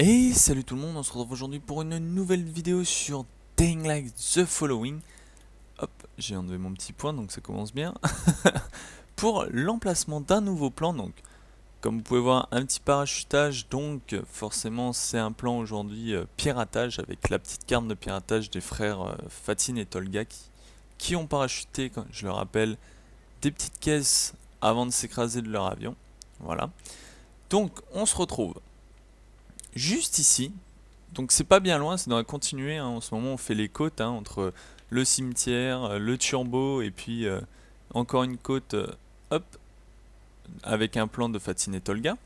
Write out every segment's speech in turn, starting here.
Et salut tout le monde, on se retrouve aujourd'hui pour une nouvelle vidéo sur Dying Like The Following. Hop, j'ai enlevé mon petit point donc ça commence bien. pour l'emplacement d'un nouveau plan, donc comme vous pouvez voir un petit parachutage, donc forcément c'est un plan aujourd'hui euh, piratage avec la petite carte de piratage des frères euh, Fatine et Tolga qui, qui ont parachuté, je le rappelle, des petites caisses avant de s'écraser de leur avion. Voilà. Donc on se retrouve juste ici. Donc c'est pas bien loin, c'est dans la continuité. Hein. En ce moment, on fait les côtes hein, entre le cimetière, euh, le turbo et puis euh, encore une côte, euh, hop, avec un plan de Fatine et Tolga.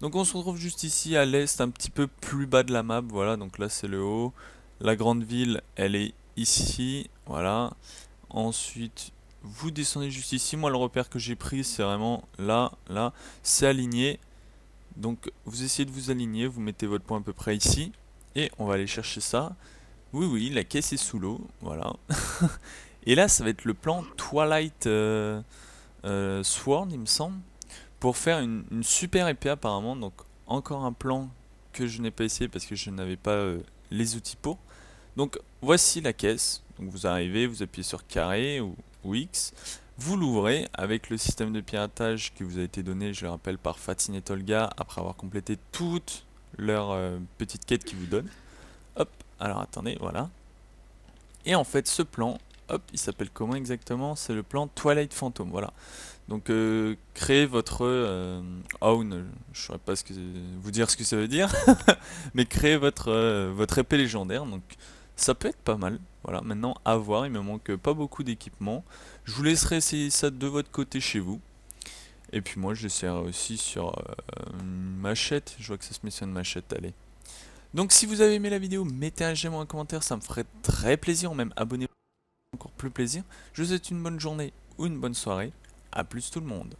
Donc on se retrouve juste ici à l'est, un petit peu plus bas de la map. Voilà, donc là c'est le haut. La grande ville, elle est ici. Voilà. Ensuite, vous descendez juste ici. Moi, le repère que j'ai pris, c'est vraiment là, là. C'est aligné. Donc vous essayez de vous aligner, vous mettez votre point à peu près ici, et on va aller chercher ça. Oui, oui, la caisse est sous l'eau, voilà. et là, ça va être le plan Twilight euh, euh, Sword, il me semble, pour faire une, super épée apparemment. Donc encore un plan que je n'ai pas essayé parce que je n'avais pas euh, les outils pour. Donc voici la caisse. Donc vous arrivez, vous appuyez sur carré ou X vous l'ouvrez avec le système de piratage qui vous a été donné, je le rappelle, par Fatin et Tolga, après avoir complété toute leur euh, petite quête quêtes qu'ils vous donnent. Hop, alors attendez, voilà. Et en fait, ce plan, hop, il s'appelle comment exactement C'est le plan Twilight Phantom, voilà. Donc, euh, créez votre euh, own, je ne saurais pas ce vous dire ce que ça veut dire, mais créez votre, votre épée légendaire, donc ça peut être pas mal. Voilà, maintenant à voir, il me manque pas beaucoup d'équipement. Je vous laisserai essayer ça de votre côté chez vous. Et puis moi j'essaierai aussi sur euh, une machette, je vois que ça se met sur une machette, allez. Donc si vous avez aimé la vidéo, mettez un j'aime ou un commentaire, ça me ferait très plaisir, même abonnez-vous encore plus plaisir. Je vous souhaite une bonne journée ou une bonne soirée, A plus tout le monde.